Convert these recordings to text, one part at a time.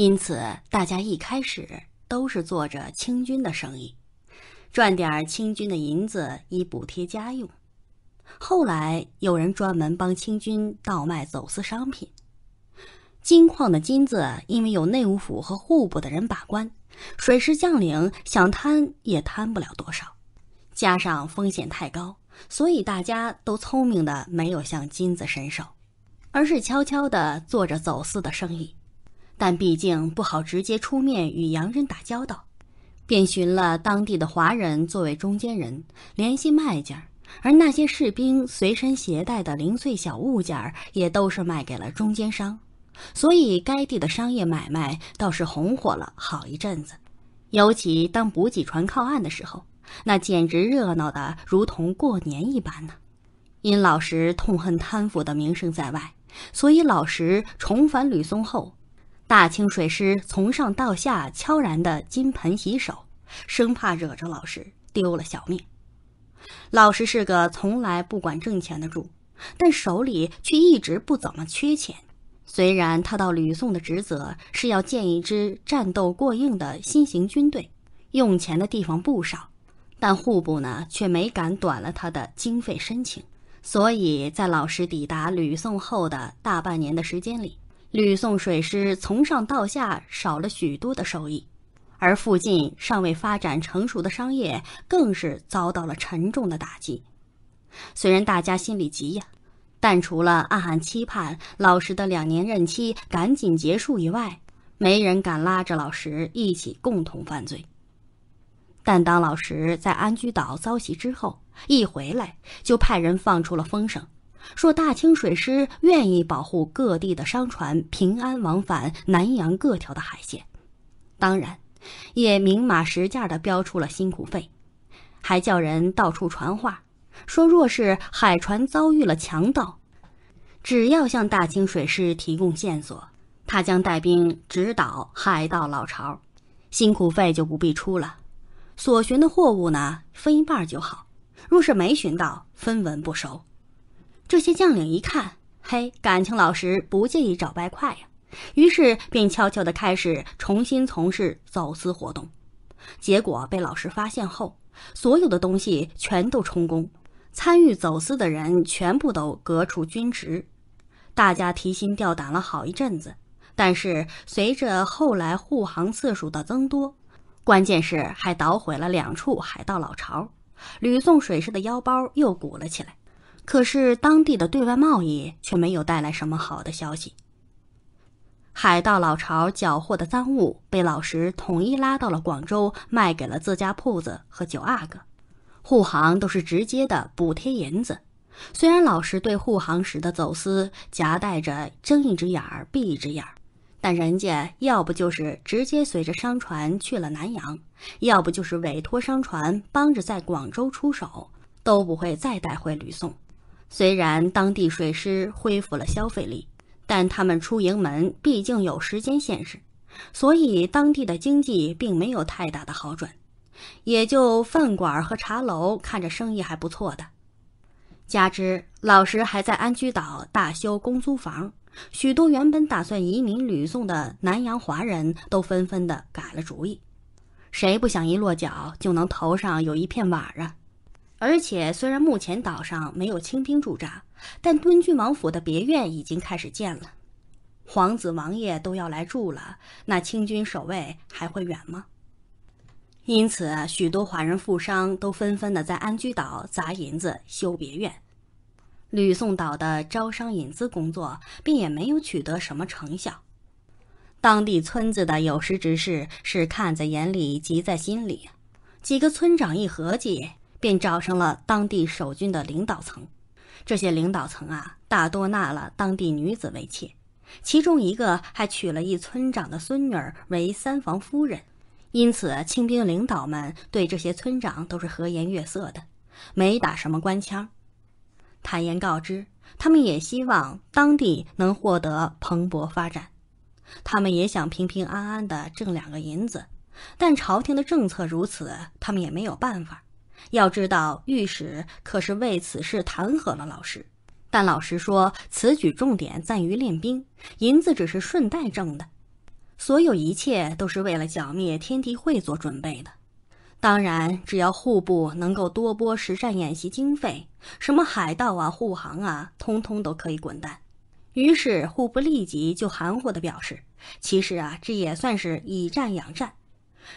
因此，大家一开始都是做着清军的生意，赚点清军的银子以补贴家用。后来，有人专门帮清军倒卖走私商品。金矿的金子，因为有内务府和户部的人把关，水师将领想贪也贪不了多少，加上风险太高，所以大家都聪明的没有向金子伸手，而是悄悄的做着走私的生意。但毕竟不好直接出面与洋人打交道，便寻了当地的华人作为中间人联系卖家，而那些士兵随身携带的零碎小物件也都是卖给了中间商，所以该地的商业买卖倒是红火了好一阵子。尤其当补给船靠岸的时候，那简直热闹的如同过年一般呢。因老石痛恨贪腐的名声在外，所以老石重返吕松后。大清水师从上到下悄然的金盆洗手，生怕惹着老师丢了小命。老师是个从来不管挣钱的主，但手里却一直不怎么缺钱。虽然他到吕宋的职责是要建一支战斗过硬的新型军队，用钱的地方不少，但户部呢却没敢短了他的经费申请。所以在老师抵达吕宋后的大半年的时间里。吕宋水师从上到下少了许多的收益，而附近尚未发展成熟的商业更是遭到了沉重的打击。虽然大家心里急呀，但除了暗暗期盼老石的两年任期赶紧结束以外，没人敢拉着老石一起共同犯罪。但当老石在安居岛遭袭之后，一回来就派人放出了风声。说大清水师愿意保护各地的商船平安往返南洋各条的海线，当然，也明码实价的标出了辛苦费，还叫人到处传话，说若是海船遭遇了强盗，只要向大清水师提供线索，他将带兵直捣海盗老巢，辛苦费就不必出了，所寻的货物呢分一半就好，若是没寻到，分文不收。这些将领一看，嘿，感情老师不介意找外快呀，于是便悄悄地开始重新从事走私活动。结果被老师发现后，所有的东西全都充公，参与走私的人全部都革除军职。大家提心吊胆了好一阵子，但是随着后来护航次数的增多，关键是还捣毁了两处海盗老巢，吕宋水师的腰包又鼓了起来。可是当地的对外贸易却没有带来什么好的消息。海盗老巢缴获的赃物被老石统一拉到了广州，卖给了自家铺子和九阿哥。护航都是直接的补贴银子。虽然老石对护航时的走私夹带着睁一只眼儿闭一只眼儿，但人家要不就是直接随着商船去了南洋，要不就是委托商船帮着在广州出手，都不会再带回吕宋。虽然当地水师恢复了消费力，但他们出营门毕竟有时间限制，所以当地的经济并没有太大的好转，也就饭馆和茶楼看着生意还不错的。加之老石还在安居岛大修公租房，许多原本打算移民吕宋的南洋华人都纷纷的改了主意，谁不想一落脚就能头上有一片瓦啊？而且，虽然目前岛上没有清兵驻扎，但敦郡王府的别院已经开始建了。皇子王爷都要来住了，那清军守卫还会远吗？因此，许多华人富商都纷纷的在安居岛砸银子修别院。吕宋岛的招商引资工作并也没有取得什么成效。当地村子的有识之士是看在眼里，急在心里。几个村长一合计。便找上了当地守军的领导层，这些领导层啊，大多纳了当地女子为妾，其中一个还娶了一村长的孙女为三房夫人，因此清兵领导们对这些村长都是和颜悦色的，没打什么官腔。坦言告知，他们也希望当地能获得蓬勃发展，他们也想平平安安的挣两个银子，但朝廷的政策如此，他们也没有办法。要知道，御史可是为此事弹劾了老师，但老师说此举重点在于练兵，银子只是顺带挣的，所有一切都是为了剿灭天地会做准备的。当然，只要户部能够多拨实战演习经费，什么海盗啊、护航啊，通通都可以滚蛋。于是户部立即就含糊的表示，其实啊，这也算是以战养战。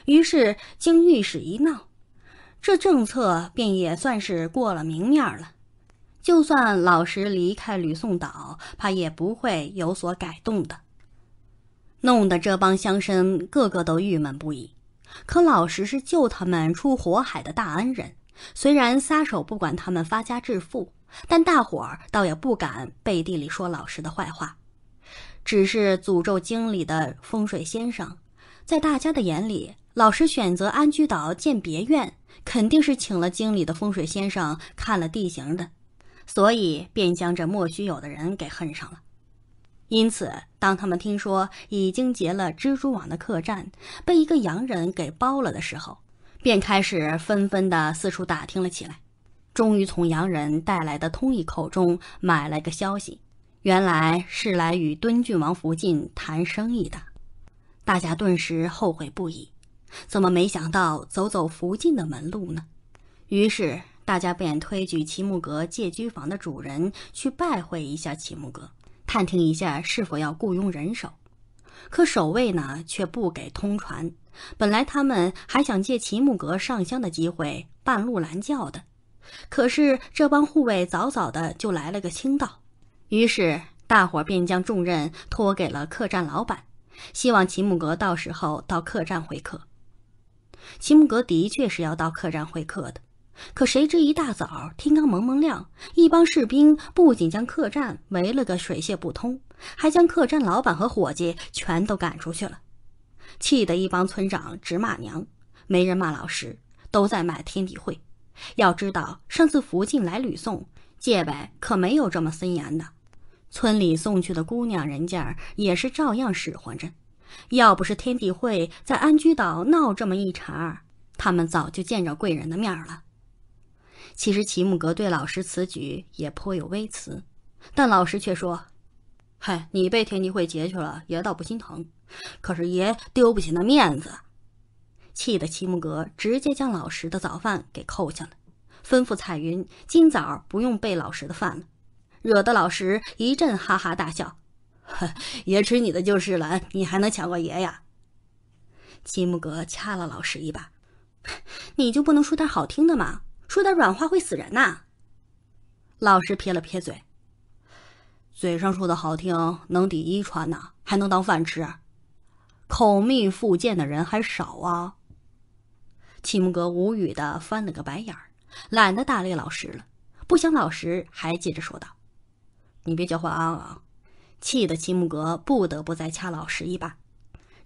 于是经御史一闹。这政策便也算是过了明面了，就算老石离开吕宋岛，怕也不会有所改动的。弄得这帮乡绅个个都郁闷不已。可老石是救他们出火海的大恩人，虽然撒手不管他们发家致富，但大伙儿倒也不敢背地里说老石的坏话，只是诅咒经理的风水先生。在大家的眼里，老石选择安居岛建别院。肯定是请了京里的风水先生看了地形的，所以便将这莫须有的人给恨上了。因此，当他们听说已经结了蜘蛛网的客栈被一个洋人给包了的时候，便开始纷纷的四处打听了起来。终于从洋人带来的通译口中买来个消息，原来是来与敦郡王福晋谈生意的，大家顿时后悔不已。怎么没想到走走福晋的门路呢？于是大家便推举齐木阁借居房的主人去拜会一下齐木阁，探听一下是否要雇佣人手。可守卫呢却不给通传。本来他们还想借齐木阁上香的机会半路拦轿的，可是这帮护卫早早的就来了个清道。于是大伙便将重任托给了客栈老板，希望齐木阁到时候到客栈回客。齐木格的确是要到客栈会客的，可谁知一大早天刚蒙蒙亮，一帮士兵不仅将客栈围了个水泄不通，还将客栈老板和伙计全都赶出去了，气得一帮村长直骂娘，没人骂老师，都在骂天地会。要知道上次福晋来吕宋，戒备可没有这么森严的，村里送去的姑娘人家也是照样使唤着。要不是天地会在安居岛闹这么一茬，他们早就见着贵人的面了。其实齐木格对老石此举也颇有微词，但老石却说：“嗨，你被天地会劫去了，爷倒不心疼。可是爷丢不起那面子。”气得齐木格直接将老石的早饭给扣下了，吩咐彩云今早不用备老石的饭了，惹得老石一阵哈哈大笑。爷吃你的就是了，你还能抢过爷呀？齐木格掐了老师一把，你就不能说点好听的吗？说点软话会死人呐！老师撇了撇嘴，嘴上说的好听，能抵衣穿呢，还能当饭吃，口蜜腹剑的人还少啊。齐木格无语的翻了个白眼儿，懒得搭理老师了。不想老师还接着说道：“你别叫唤啊！”气得齐木格不得不再掐老师一把，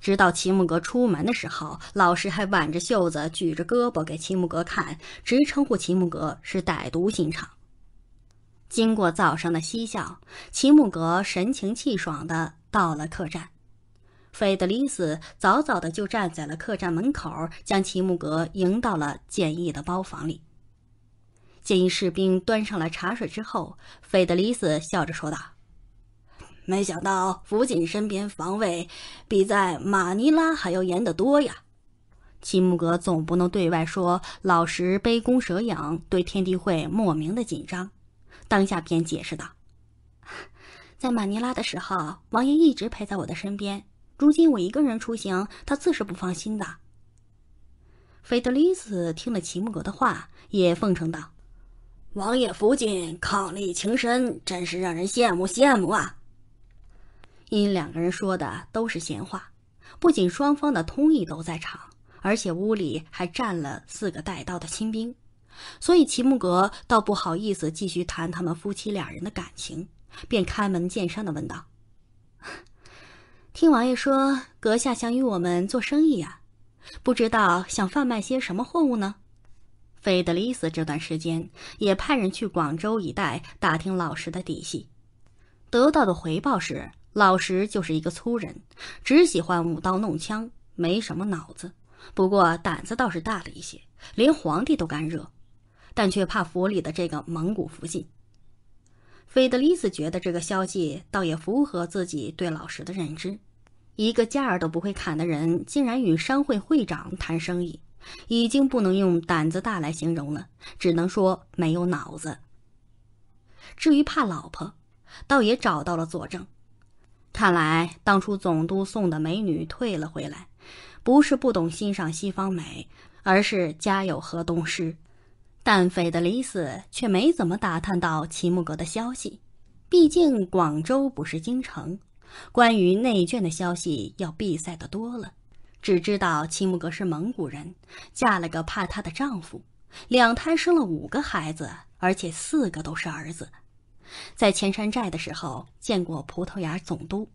直到齐木格出门的时候，老师还挽着袖子举着胳膊给齐木格看，直称呼齐木格是歹毒心肠。经过早上的嬉笑，齐木格神清气爽的到了客栈。费德里斯早早的就站在了客栈门口，将齐木格迎到了简易的包房里。简易士兵端上了茶水之后，费德里斯笑着说道。没想到福晋身边防卫比在马尼拉还要严得多呀！齐木格总不能对外说老实杯弓蛇影，对天地会莫名的紧张，当下便解释道：“在马尼拉的时候，王爷一直陪在我的身边，如今我一个人出行，他自是不放心的。”菲德利斯听了齐木格的话，也奉承道：“王爷福晋伉俪情深，真是让人羡慕羡慕啊！”因两个人说的都是闲话，不仅双方的通意都在场，而且屋里还站了四个带刀的亲兵，所以齐木格倒不好意思继续谈他们夫妻两人的感情，便开门见山的问道：“听王爷说，阁下想与我们做生意呀？不知道想贩卖些什么货物呢？”费德里斯这段时间也派人去广州一带打听老石的底细，得到的回报是。老石就是一个粗人，只喜欢舞刀弄枪，没什么脑子，不过胆子倒是大了一些，连皇帝都敢惹，但却怕府里的这个蒙古福晋。菲德利斯觉得这个消息倒也符合自己对老石的认知：一个价儿都不会砍的人，竟然与商会会长谈生意，已经不能用胆子大来形容了，只能说没有脑子。至于怕老婆，倒也找到了佐证。看来当初总督送的美女退了回来，不是不懂欣赏西方美，而是家有河东狮。但斐德里斯却没怎么打探到齐木格的消息，毕竟广州不是京城，关于内卷的消息要闭塞的多了。只知道齐木格是蒙古人，嫁了个怕她的丈夫，两胎生了五个孩子，而且四个都是儿子。在千山寨的时候见过葡萄牙总督。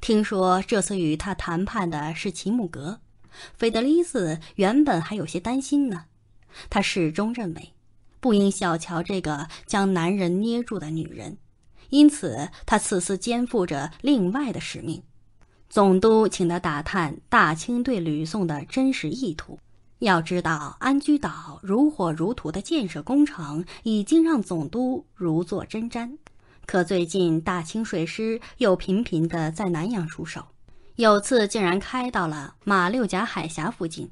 听说这次与他谈判的是齐木格，费德利斯原本还有些担心呢。他始终认为，不应小瞧这个将男人捏住的女人。因此，他此次肩负着另外的使命。总督请他打探大清对吕宋的真实意图。要知道，安居岛如火如荼的建设工程已经让总督如坐针毡。可最近，大清水师又频频的在南洋出手，有次竟然开到了马六甲海峡附近。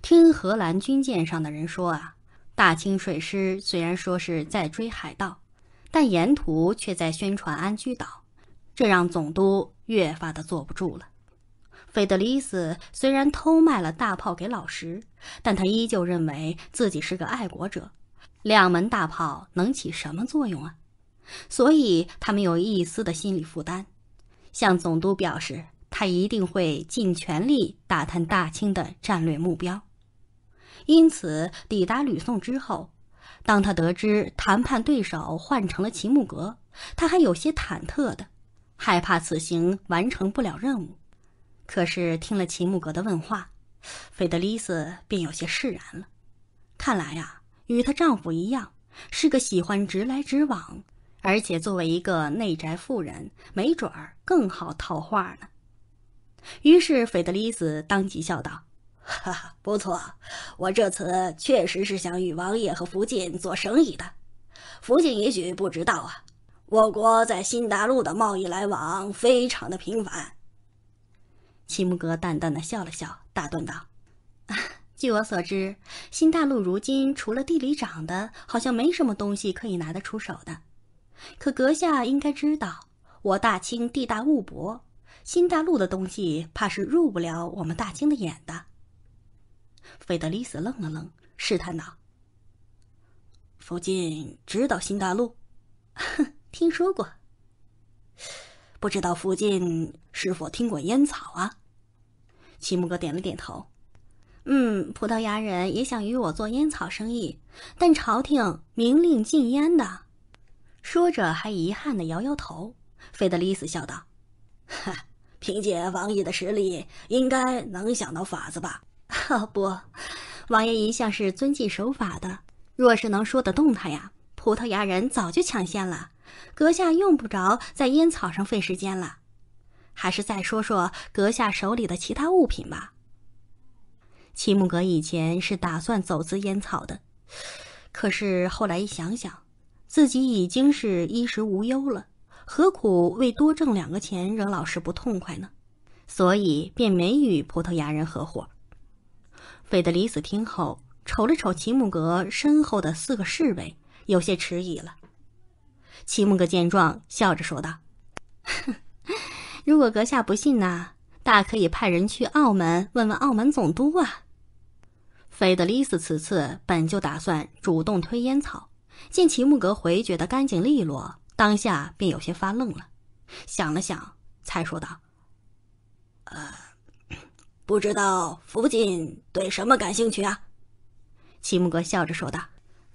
听荷兰军舰上的人说啊，大清水师虽然说是在追海盗，但沿途却在宣传安居岛，这让总督越发的坐不住了。费德里斯虽然偷卖了大炮给老石。但他依旧认为自己是个爱国者，两门大炮能起什么作用啊？所以他没有一丝的心理负担，向总督表示他一定会尽全力打探大清的战略目标。因此，抵达吕宋之后，当他得知谈判对手换成了秦木格，他还有些忐忑的，害怕此行完成不了任务。可是听了秦木格的问话。费德丽斯便有些释然了，看来呀，与她丈夫一样，是个喜欢直来直往，而且作为一个内宅妇人，没准儿更好套话呢。于是费德丽斯当即笑道：“ 哈哈，不错，我这次确实是想与王爷和福晋做生意的。福晋也许不知道啊，我国在新大陆的贸易来往非常的频繁。”齐木哥淡淡的笑了笑，打断道：“据我所知，新大陆如今除了地里长的，好像没什么东西可以拿得出手的。可阁下应该知道，我大清地大物博，新大陆的东西怕是入不了我们大清的眼的。”费德里斯愣了愣，试探道：“福晋知道新大陆？哼，听说过。不知道福晋是否听过烟草啊？”齐木哥点了点头，嗯，葡萄牙人也想与我做烟草生意，但朝廷明令禁烟的。说着，还遗憾的摇摇头。费德里斯笑道：“哈，凭借王爷的实力，应该能想到法子吧？哈，不，王爷一向是遵纪守法的。若是能说得动他呀，葡萄牙人早就抢先了。阁下用不着在烟草上费时间了。”还是再说说阁下手里的其他物品吧。齐木格以前是打算走私烟草的，可是后来一想想，自己已经是衣食无忧了，何苦为多挣两个钱惹老师不痛快呢？所以便没与葡萄牙人合伙。费德里斯听后，瞅了瞅齐木格身后的四个侍卫，有些迟疑了。齐木格见状，笑着说道：“哼。”如果阁下不信呐，大可以派人去澳门问问澳门总督啊。菲德利斯此次本就打算主动推烟草，见齐木格回绝的干净利落，当下便有些发愣了，想了想才说道：“呃，不知道福晋对什么感兴趣啊？”齐木格笑着说道：“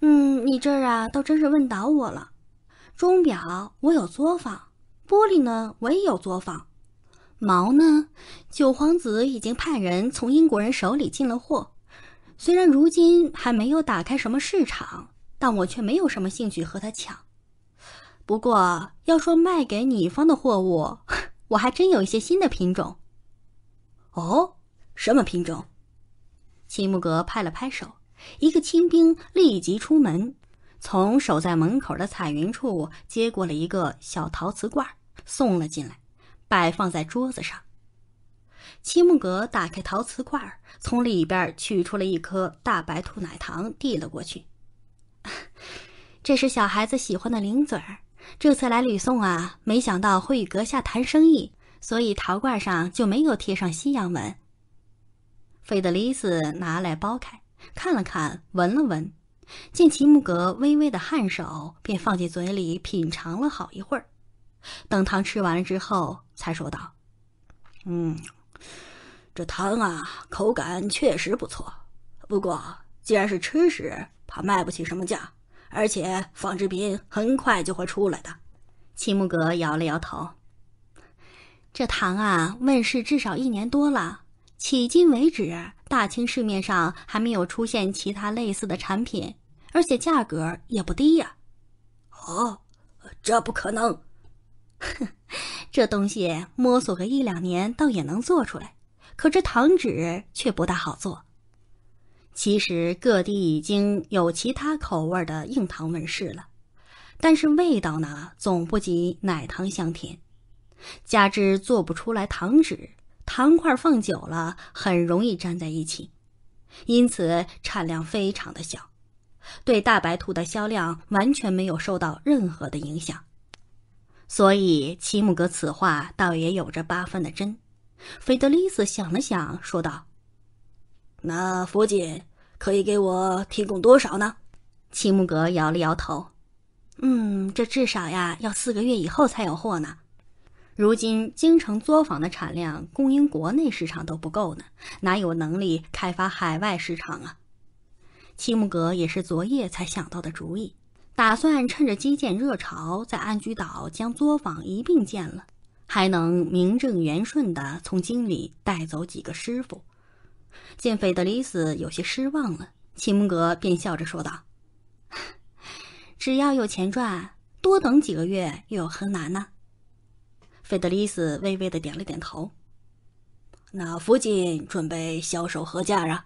嗯，你这儿啊，倒真是问倒我了。钟表我有作坊。”玻璃呢，我也有作坊。毛呢，九皇子已经派人从英国人手里进了货。虽然如今还没有打开什么市场，但我却没有什么兴趣和他抢。不过，要说卖给你方的货物，我还真有一些新的品种。哦，什么品种？齐木格拍了拍手，一个清兵立即出门。从守在门口的彩云处接过了一个小陶瓷罐，送了进来，摆放在桌子上。七木格打开陶瓷罐，从里边取出了一颗大白兔奶糖，递了过去。这是小孩子喜欢的零嘴儿。这次来吕宋啊，没想到会与阁下谈生意，所以陶罐上就没有贴上西洋文。费德丽斯拿来剥开，看了看，闻了闻。见齐木格微微的颔首，便放进嘴里品尝了好一会儿。等汤吃完了之后，才说道：“嗯，这糖啊，口感确实不错。不过，既然是吃食，怕卖不起什么价，而且纺织品很快就会出来的。”齐木格摇了摇头：“这糖啊，问世至少一年多了。”迄今为止，大清市面上还没有出现其他类似的产品，而且价格也不低呀。哦，这不可能。这东西摸索个一两年，倒也能做出来，可这糖纸却不大好做。其实各地已经有其他口味的硬糖问世了，但是味道呢，总不及奶糖香甜，加之做不出来糖纸。糖块放久了很容易粘在一起，因此产量非常的小，对大白兔的销量完全没有受到任何的影响。所以齐木格此话倒也有着八分的真。菲德丽斯想了想，说道：“那福姐可以给我提供多少呢？”齐木格摇了摇头：“嗯，这至少呀要四个月以后才有货呢。”如今京城作坊的产量供应国内市场都不够呢，哪有能力开发海外市场啊？齐木格也是昨夜才想到的主意，打算趁着基建热潮，在安居岛将作坊一并建了，还能名正言顺的从京里带走几个师傅。见费德里斯有些失望了，齐木格便笑着说道：“ 只要有钱赚，多等几个月又有何难呢？”费德里斯微微的点了点头。那附近准备销售何价啊？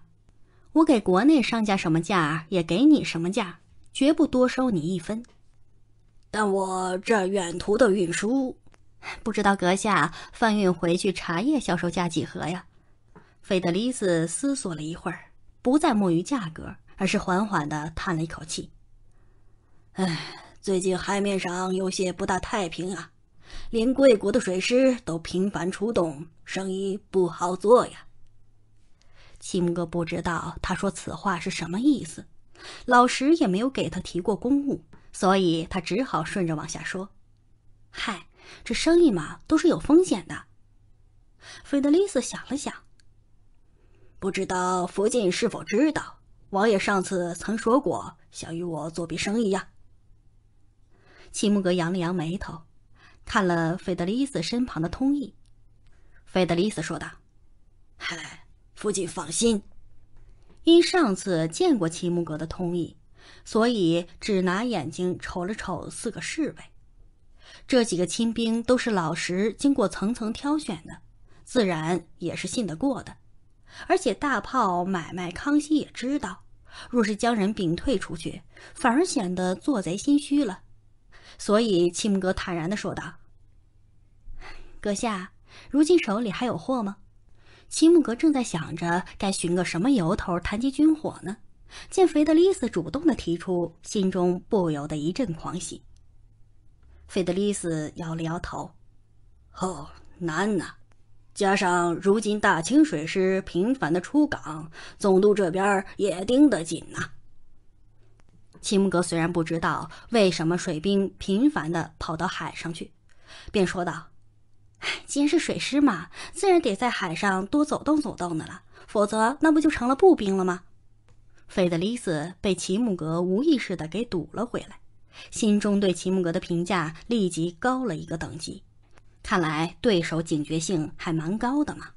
我给国内商家什么价，也给你什么价，绝不多收你一分。但我这远途的运输，不知道阁下贩运回去茶叶销售价几何呀？费德里斯思索了一会儿，不再墨于价格，而是缓缓地叹了一口气。唉，最近海面上有些不大太平啊。连贵国的水师都频繁出动，生意不好做呀。齐木哥不知道他说此话是什么意思，老石也没有给他提过公务，所以他只好顺着往下说：“嗨，这生意嘛，都是有风险的。”菲德丽斯想了想，不知道福晋是否知道，王爷上次曾说过想与我做笔生意呀。齐木格扬了扬眉头。看了费德里斯身旁的通译，费德里斯说道：“嗨，父亲放心。因上次见过齐木格的通译，所以只拿眼睛瞅了瞅四个侍卫。这几个亲兵都是老实，经过层层挑选的，自然也是信得过的。而且大炮买卖，康熙也知道，若是将人禀退出去，反而显得做贼心虚了。所以齐木格坦然地说道。”阁下，如今手里还有货吗？齐木阁正在想着该寻个什么由头谈及军火呢，见费德丽斯主动的提出，心中不由得一阵狂喜。费德丽斯摇了摇头：“哦，难呐，加上如今大清水师频繁的出港，总督这边也盯得紧呐。”齐木阁虽然不知道为什么水兵频繁的跑到海上去，便说道。既然是水师嘛，自然得在海上多走动走动的了，否则那不就成了步兵了吗？菲德里斯被齐木格无意识的给堵了回来，心中对齐木格的评价立即高了一个等级。看来对手警觉性还蛮高的嘛。